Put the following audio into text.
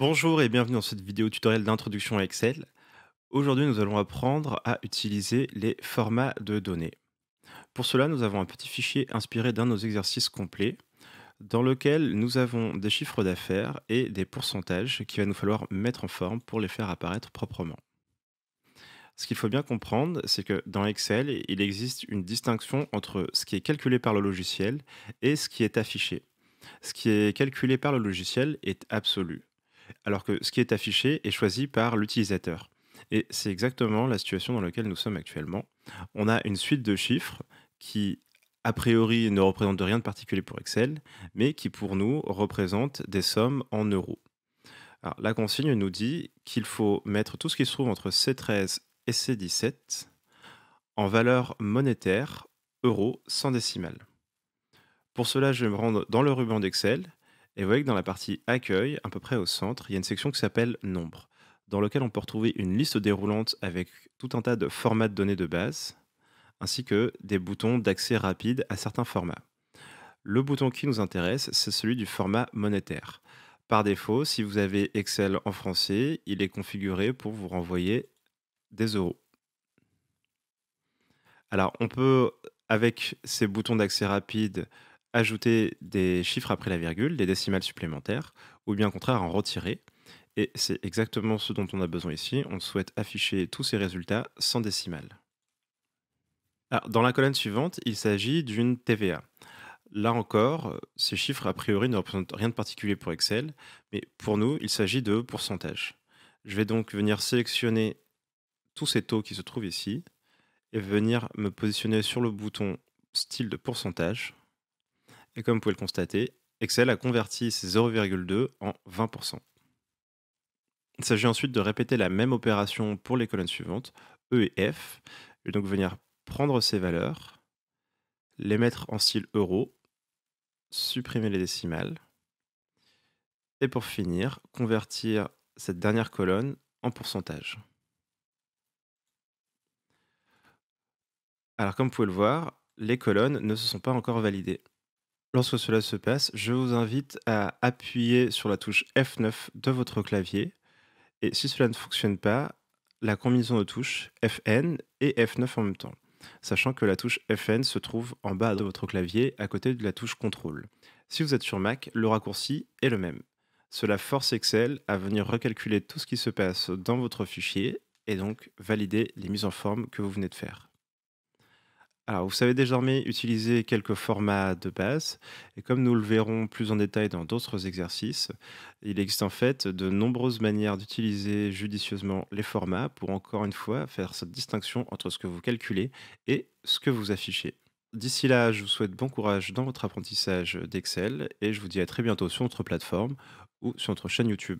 Bonjour et bienvenue dans cette vidéo tutoriel d'introduction à Excel. Aujourd'hui, nous allons apprendre à utiliser les formats de données. Pour cela, nous avons un petit fichier inspiré d'un de nos exercices complets dans lequel nous avons des chiffres d'affaires et des pourcentages qu'il va nous falloir mettre en forme pour les faire apparaître proprement. Ce qu'il faut bien comprendre, c'est que dans Excel, il existe une distinction entre ce qui est calculé par le logiciel et ce qui est affiché. Ce qui est calculé par le logiciel est absolu alors que ce qui est affiché est choisi par l'utilisateur. Et c'est exactement la situation dans laquelle nous sommes actuellement. On a une suite de chiffres qui, a priori, ne représentent rien de particulier pour Excel, mais qui, pour nous, représentent des sommes en euros. la consigne nous dit qu'il faut mettre tout ce qui se trouve entre C13 et C17 en valeur monétaire, euros, sans décimale. Pour cela, je vais me rendre dans le ruban d'Excel et vous voyez que dans la partie accueil, à peu près au centre, il y a une section qui s'appelle nombre, dans laquelle on peut retrouver une liste déroulante avec tout un tas de formats de données de base, ainsi que des boutons d'accès rapide à certains formats. Le bouton qui nous intéresse, c'est celui du format monétaire. Par défaut, si vous avez Excel en français, il est configuré pour vous renvoyer des euros. Alors, on peut, avec ces boutons d'accès rapide, ajouter des chiffres après la virgule, des décimales supplémentaires, ou bien au contraire en retirer. Et c'est exactement ce dont on a besoin ici. On souhaite afficher tous ces résultats sans décimales. dans la colonne suivante, il s'agit d'une TVA. Là encore, ces chiffres a priori ne représentent rien de particulier pour Excel, mais pour nous, il s'agit de pourcentage. Je vais donc venir sélectionner tous ces taux qui se trouvent ici et venir me positionner sur le bouton style de pourcentage et comme vous pouvez le constater, Excel a converti ces 0,2 en 20%. Il s'agit ensuite de répéter la même opération pour les colonnes suivantes, E et F, et donc venir prendre ces valeurs, les mettre en style euro, supprimer les décimales, et pour finir, convertir cette dernière colonne en pourcentage. Alors comme vous pouvez le voir, les colonnes ne se sont pas encore validées. Lorsque cela se passe, je vous invite à appuyer sur la touche F9 de votre clavier. Et si cela ne fonctionne pas, la combinaison de touches Fn et F9 en même temps, sachant que la touche Fn se trouve en bas de votre clavier à côté de la touche Contrôle. Si vous êtes sur Mac, le raccourci est le même. Cela force Excel à venir recalculer tout ce qui se passe dans votre fichier et donc valider les mises en forme que vous venez de faire. Alors, vous savez désormais utiliser quelques formats de base, et comme nous le verrons plus en détail dans d'autres exercices, il existe en fait de nombreuses manières d'utiliser judicieusement les formats pour encore une fois faire cette distinction entre ce que vous calculez et ce que vous affichez. D'ici là, je vous souhaite bon courage dans votre apprentissage d'Excel, et je vous dis à très bientôt sur notre plateforme ou sur notre chaîne YouTube.